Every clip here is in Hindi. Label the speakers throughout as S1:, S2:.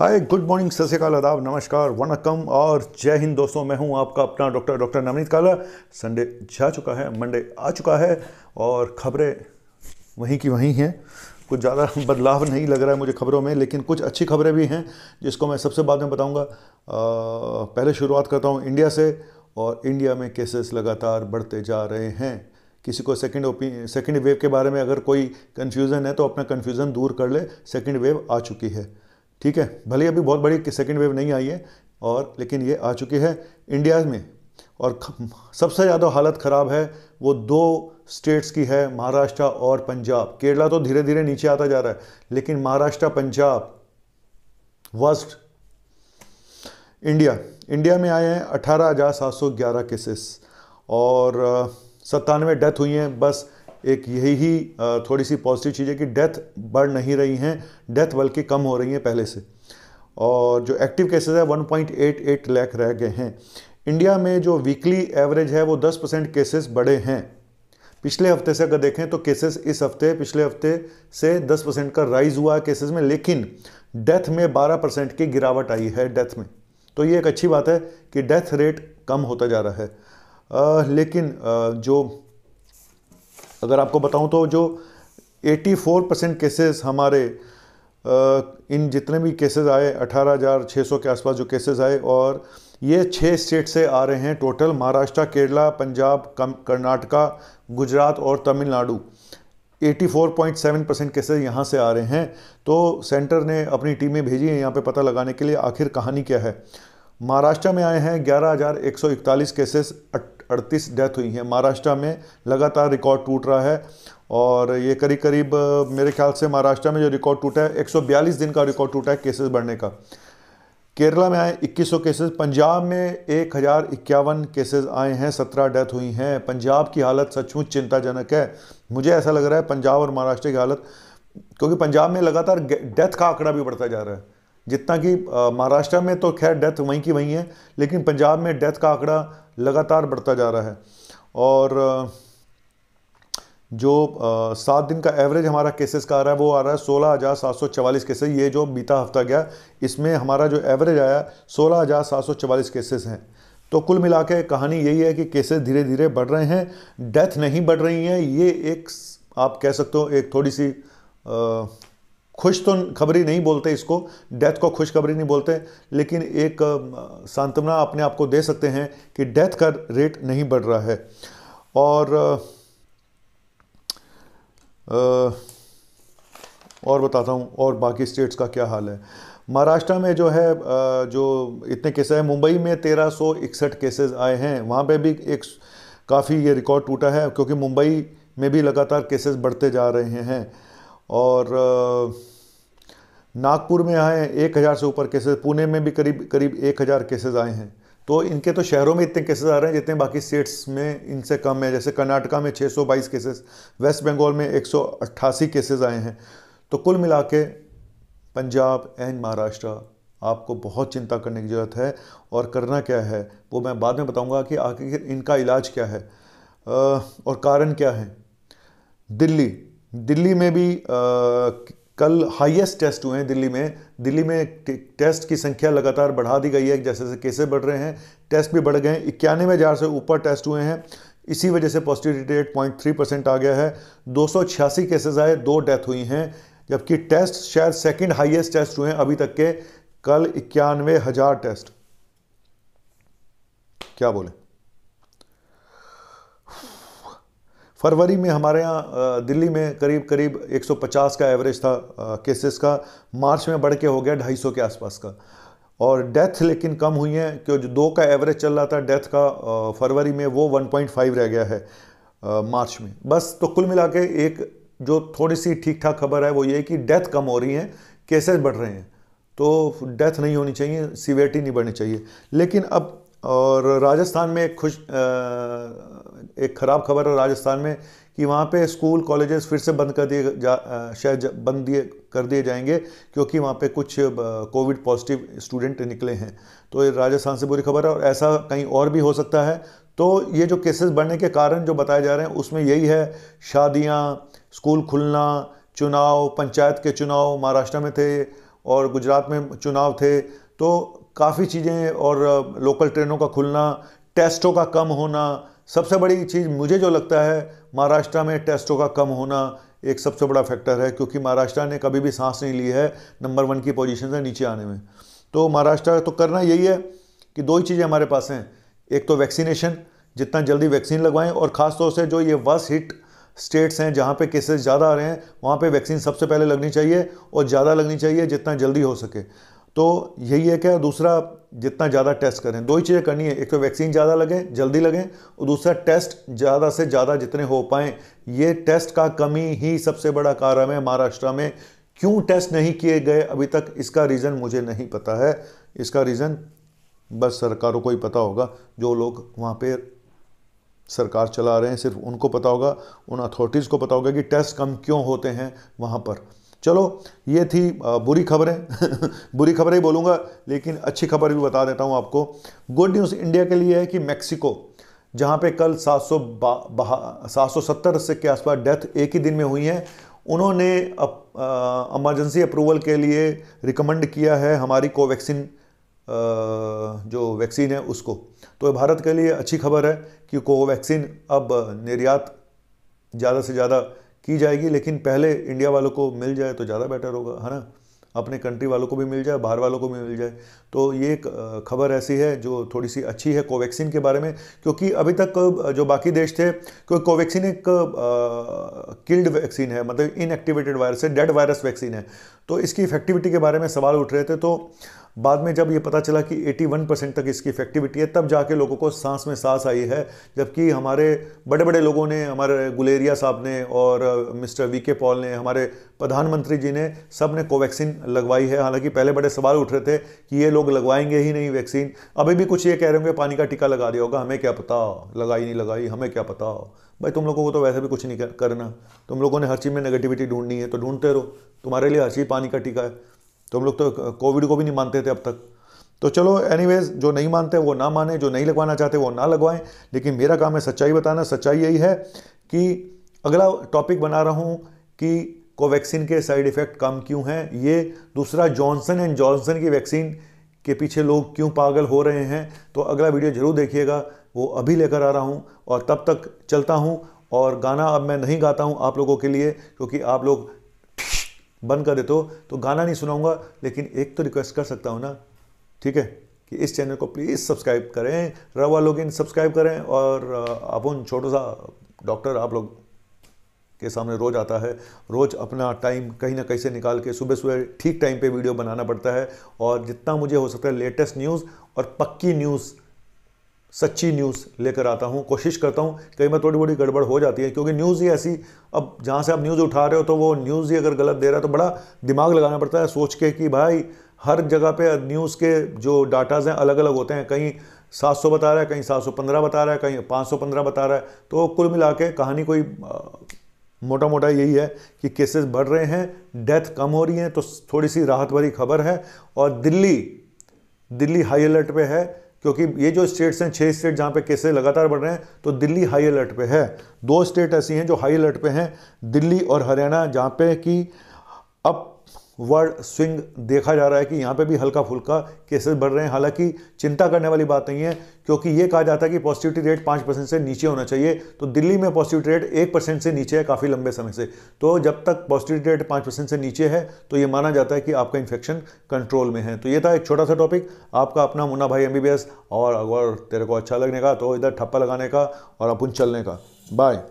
S1: हाय गुड मॉर्निंग सत श्रीकाल आदाब नमस्कार वनकम और जय हिंद दोस्तों मैं हूं आपका अपना डॉक्टर डॉक्टर नवनीत काला संडे जा चुका है मंडे आ चुका है और खबरें वहीं की वहीं हैं कुछ ज़्यादा बदलाव नहीं लग रहा है मुझे खबरों में लेकिन कुछ अच्छी खबरें भी हैं जिसको मैं सबसे बाद में बताऊँगा पहले शुरुआत करता हूँ इंडिया से और इंडिया में केसेस लगातार बढ़ते जा रहे हैं किसी को सेकंड ओपिन सेकेंड वेव के बारे में अगर कोई कन्फ्यूज़न है तो अपना कन्फ्यूज़न दूर कर ले सेकंड वेव आ चुकी है ठीक है भले अभी बहुत बड़ी सेकेंड वेव नहीं आई है और लेकिन ये आ चुकी है इंडिया में और सबसे ज़्यादा हालत ख़राब है वो दो स्टेट्स की है महाराष्ट्र और पंजाब केरला तो धीरे धीरे नीचे आता जा रहा है लेकिन Maharashtra Punjab worst India India में आए हैं अठारह हज़ार सात सौ ग्यारह केसेस और सत्तानवे डेथ हुई हैं बस एक यही ही थोड़ी सी पॉजिटिव चीज़ है कि डेथ बढ़ नहीं रही हैं डेथ बल्कि कम हो रही हैं पहले से और जो एक्टिव केसेस है 1.88 लाख रह गए हैं इंडिया में जो वीकली एवरेज है वो 10 परसेंट केसेस बढ़े हैं पिछले हफ्ते से अगर देखें तो केसेस इस हफ्ते पिछले हफ्ते से 10 परसेंट का राइज हुआ है केसेस में लेकिन डेथ में 12 परसेंट की गिरावट आई है डेथ में तो ये एक अच्छी बात है कि डेथ रेट कम होता जा रहा है आ, लेकिन आ, जो अगर आपको बताऊं तो जो 84 परसेंट केसेस हमारे इन जितने भी केसेस आए 18,600 के आसपास जो केसेस आए और ये छः स्टेट से आ रहे हैं टोटल महाराष्ट्र केरला पंजाब कर्नाटका गुजरात और तमिलनाडु 84.7 परसेंट केसेज यहाँ से आ रहे हैं तो सेंटर ने अपनी टीमें भेजी हैं यहाँ पे पता लगाने के लिए आखिर कहानी क्या है महाराष्ट्र में आए हैं ग्यारह हज़ार एक सौ इकतालीस केसेस अड़तीस डेथ हुई हैं महाराष्ट्र में लगातार रिकॉर्ड टूट रहा है और ये करीब करीब मेरे ख्याल से महाराष्ट्र में जो रिकॉर्ड टूटा है 142 दिन का रिकॉर्ड टूटा है केसेस बढ़ने का केरला में आए 2100 केसेस पंजाब में एक हज़ार इक्यावन केसेज आए हैं सत्रह डेथ हुई हैं पंजाब की हालत सचमुच चिंताजनक है मुझे ऐसा लग रहा है पंजाब और महाराष्ट्र की हालत क्योंकि पंजाब में लगातार डेथ का आंकड़ा भी बढ़ता जा रहा है जितना कि महाराष्ट्र में तो खैर डेथ वहीं की वहीं है लेकिन पंजाब में डेथ का आंकड़ा लगातार बढ़ता जा रहा है और जो सात दिन का एवरेज हमारा केसेस का आ रहा है वो आ रहा है सोलह हज़ार सात सौ चवालीस केसेस ये जो बीता हफ्ता गया इसमें हमारा जो एवरेज आया सोलह हज़ार सात सौ चवालीस केसेस हैं तो कुल मिला के कहानी यही है कि केसेस धीरे धीरे बढ़ रहे हैं डेथ नहीं बढ़ रही हैं ये एक आप कह सकते हो एक थोड़ी सी आ, खुश तो खबरी नहीं बोलते इसको डेथ को खुशखबरी नहीं बोलते लेकिन एक सांत्वना अपने आप को दे सकते हैं कि डेथ का रेट नहीं बढ़ रहा है और और बताता हूँ और बाकी स्टेट्स का क्या हाल है महाराष्ट्र में जो है जो इतने केसेस हैं मुंबई में तेरह सौ इकसठ केसेज आए हैं वहाँ पे भी एक काफ़ी ये रिकॉर्ड टूटा है क्योंकि मुंबई में भी लगातार केसेस बढ़ते जा रहे हैं और नागपुर में आए एक हज़ार से ऊपर केसेस पुणे में भी करीब करीब एक हज़ार केसेज आए हैं तो इनके तो शहरों में इतने केसेस आ रहे हैं जितने बाकी स्टेट्स में इनसे कम है जैसे कर्नाटका में 622 केसेस वेस्ट बंगाल में 188 केसेस आए हैं तो कुल मिला के पंजाब एंड महाराष्ट्र आपको बहुत चिंता करने की ज़रूरत है और करना क्या है वो मैं बाद में बताऊंगा कि आखिर इनका इलाज क्या है और कारण क्या है दिल्ली दिल्ली में भी कल हाईएस्ट टेस्ट हुए हैं दिल्ली में दिल्ली में टेस्ट की संख्या लगातार बढ़ा दी गई है जैसे जैसे केसेस बढ़ रहे हैं टेस्ट भी बढ़ गए हैं इक्यानवे हज़ार से ऊपर टेस्ट हुए हैं इसी वजह से positivity rate point three percent आ गया है दो सौ छियासी केसेज आए दो डेथ हुई हैं जबकि टेस्ट शायद सेकेंड हाइएस्ट टेस्ट हुए हैं अभी तक के कल इक्यानवे हज़ार टेस्ट क्या बोले फरवरी में हमारे यहाँ दिल्ली में करीब करीब 150 का एवरेज था केसेस का मार्च में बढ़ के हो गया 250 के आसपास का और डेथ लेकिन कम हुई हैं कि जो दो का एवरेज चल रहा था डेथ का फरवरी में वो 1.5 रह गया है मार्च में बस तो कुल मिला के एक जो थोड़ी सी ठीक ठाक खबर है वो ये कि डेथ कम हो रही हैं केसेस बढ़ रहे हैं तो डेथ नहीं होनी चाहिए सीवियरिटी नहीं बढ़नी चाहिए लेकिन अब और राजस्थान में खुश आ, एक ख़राब खबर है राजस्थान में कि वहाँ पे स्कूल कॉलेजेस फिर से बंद कर दिए जा शायद बंद दिए कर दिए जाएंगे क्योंकि वहाँ पे कुछ कोविड पॉजिटिव स्टूडेंट निकले हैं तो ये राजस्थान से बुरी खबर है और ऐसा कहीं और भी हो सकता है तो ये जो केसेस बढ़ने के कारण जो बताए जा रहे हैं उसमें यही है शादियाँ स्कूल खुलना चुनाव पंचायत के चुनाव महाराष्ट्र में थे और गुजरात में चुनाव थे तो काफ़ी चीज़ें और लोकल ट्रेनों का खुलना टेस्टों का कम होना सबसे बड़ी चीज़ मुझे जो लगता है महाराष्ट्र में टेस्टों का कम होना एक सबसे बड़ा फैक्टर है क्योंकि महाराष्ट्र ने कभी भी सांस नहीं ली है नंबर वन की पोजीशन से नीचे आने में तो महाराष्ट्र तो करना यही है कि दो ही चीज़ें हमारे पास हैं एक तो वैक्सीनेशन जितना जल्दी वैक्सीन लगवाएं और ख़ासतौर से जो ये वर्स हिट स्टेट्स हैं जहाँ पे केसेस ज़्यादा आ रहे हैं वहाँ पे वैक्सीन सबसे पहले लगनी चाहिए और ज़्यादा लगनी चाहिए जितना जल्दी हो सके तो यही एक है दूसरा जितना ज़्यादा टेस्ट करें दो ही चीज़ें करनी है एक तो वैक्सीन ज़्यादा लगें जल्दी लगें और दूसरा टेस्ट ज़्यादा से ज़्यादा जितने हो पाएँ ये टेस्ट का कमी ही सबसे बड़ा कारण है महाराष्ट्र में क्यों टेस्ट नहीं किए गए अभी तक इसका रीज़न मुझे नहीं पता है इसका रीज़न बस सरकारों को ही पता होगा जो लोग वहाँ पर सरकार चला रहे हैं सिर्फ उनको पता होगा उन अथॉरिटीज़ को पता होगा कि टेस्ट कम क्यों होते हैं वहाँ पर चलो ये थी बुरी खबरें बुरी खबरें ही बोलूँगा लेकिन अच्छी खबर भी बता देता हूँ आपको गुड न्यूज़ इंडिया के लिए है कि मैक्सिको जहाँ पे कल सात सौ सात सौ सत्तर से के आसपास डेथ एक ही दिन में हुई है उन्होंने इमरजेंसी अप्रूवल के लिए रिकमेंड किया है हमारी कोवैक्सीन जो वैक्सीन है उसको तो भारत के लिए अच्छी खबर है कि कोवैक्सीन अब निर्यात ज़्यादा से ज़्यादा की जाएगी लेकिन पहले इंडिया वालों को मिल जाए तो ज़्यादा बेटर होगा है ना अपने कंट्री वालों को भी मिल जाए बाहर वालों को भी मिल जाए तो ये खबर ऐसी है जो थोड़ी सी अच्छी है कोवैक्सीन के बारे में क्योंकि अभी तक जो बाकी देश थे क्योंकि कोवैक्सीन एक किल्ड वैक्सीन है मतलब इनएक्टिवेटेड वायरस है डेड वायरस वैक्सीन है तो इसकी इफेक्टिविटी के बारे में सवाल उठ रहे थे तो बाद में जब ये पता चला कि 81 परसेंट तक इसकी इफेक्टिविटी है तब जाके लोगों को सांस में सांस आई है जबकि हमारे बड़े बड़े लोगों ने हमारे गुलेरिया साहब ने और मिस्टर वी के पॉल ने हमारे प्रधानमंत्री जी ने सब ने कोवैक्सीन लगवाई है हालांकि पहले बड़े सवाल उठ रहे थे कि ये लोग लगवाएंगे ही नहीं वैक्सीन अभी भी कुछ ये कह रहे होंगे पानी का टीका लगा दिया होगा हमें क्या पता लगाई नहीं लगाई हमें क्या पता भाई तुम लोगों को तो वैसे भी कुछ नहीं करना तुम लोगों ने हर चीज़ में नेगेटिविटी ढूंढनी है तो ढूंढते रहो तुम्हारे लिए हर चीज़ पानी का टीका है तो हम लोग तो कोविड को भी नहीं मानते थे अब तक तो चलो एनीवेज जो नहीं मानते वो ना माने जो नहीं लगवाना चाहते वो ना लगवाएं लेकिन मेरा काम है सच्चाई बताना सच्चाई यही है कि अगला टॉपिक बना रहा हूँ कि कोवैक्सीन के साइड इफ़ेक्ट कम क्यों हैं ये दूसरा जॉनसन एंड जॉनसन की वैक्सीन के पीछे लोग क्यों पागल हो रहे हैं तो अगला वीडियो ज़रूर देखिएगा वो अभी लेकर आ रहा हूँ और तब तक चलता हूँ और गाना अब मैं नहीं गाता हूँ आप लोगों के लिए क्योंकि आप लोग बंद कर देते हो तो गाना नहीं सुनाऊंगा लेकिन एक तो रिक्वेस्ट कर सकता हूँ ना ठीक है कि इस चैनल को प्लीज़ सब्सक्राइब करें रवा लोग इन सब्सक्राइब करें और अपन छोटो सा डॉक्टर आप लोग के सामने रोज़ आता है रोज़ अपना टाइम कहीं ना कहीं से निकाल के सुबह सुबह ठीक टाइम पे वीडियो बनाना पड़ता है और जितना मुझे हो सकता है लेटेस्ट न्यूज़ और पक्की न्यूज़ सच्ची न्यूज़ लेकर आता हूँ कोशिश करता हूँ कहीं मैं थोड़ी बड़ी गड़बड़ हो जाती है क्योंकि न्यूज़ ही ऐसी अब जहाँ से आप न्यूज़ उठा रहे हो तो वो न्यूज़ ही अगर गलत दे रहा है तो बड़ा दिमाग लगाना पड़ता है सोच के कि भाई हर जगह पे न्यूज़ के जो डाटाज हैं अलग अलग होते हैं कहीं सात बता रहा है कहीं सात बता रहा है कहीं पाँच बता रहा है तो कुल मिला के कहानी कोई मोटा मोटा यही है कि केसेस बढ़ रहे हैं डेथ कम हो रही हैं तो थोड़ी सी राहत भरी खबर है और दिल्ली दिल्ली हाई अलर्ट पर है क्योंकि ये जो स्टेट्स हैं छह स्टेट जहां पे केसेस लगातार बढ़ रहे हैं तो दिल्ली हाई अलर्ट पे है दो स्टेट ऐसी हैं जो हाई अलर्ट पे हैं दिल्ली और हरियाणा जहां पे कि अब वर्ड स्विंग देखा जा रहा है कि यहाँ पे भी हल्का फुल्का केसेस बढ़ रहे हैं हालांकि चिंता करने वाली बात नहीं है क्योंकि ये कहा जाता है कि पॉजिटिविटी रेट पाँच परसेंट से नीचे होना चाहिए तो दिल्ली में पॉजिटिविटी रेट एक परसेंट से नीचे है काफ़ी लंबे समय से तो जब तक पॉजिटिविटी रेट पाँच परसेंट से नीचे है तो ये माना जाता है कि आपका इन्फेक्शन कंट्रोल में है तो ये था एक छोटा सा टॉपिक आपका अपना मुन्ना भाई एम और अगर तेरे को अच्छा लगने का तो इधर ठप्पा लगाने का और अपन चलने का बाय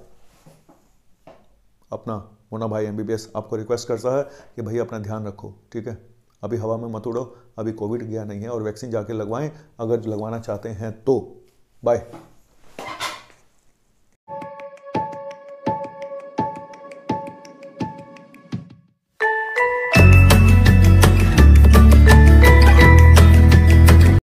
S1: अपना मोना भाई एमबीबीएस आपको रिक्वेस्ट करता है कि भाई अपना ध्यान रखो ठीक है अभी हवा में मत उड़ो अभी कोविड गया नहीं है और वैक्सीन जाके लगवाएं अगर लगवाना चाहते हैं तो बाय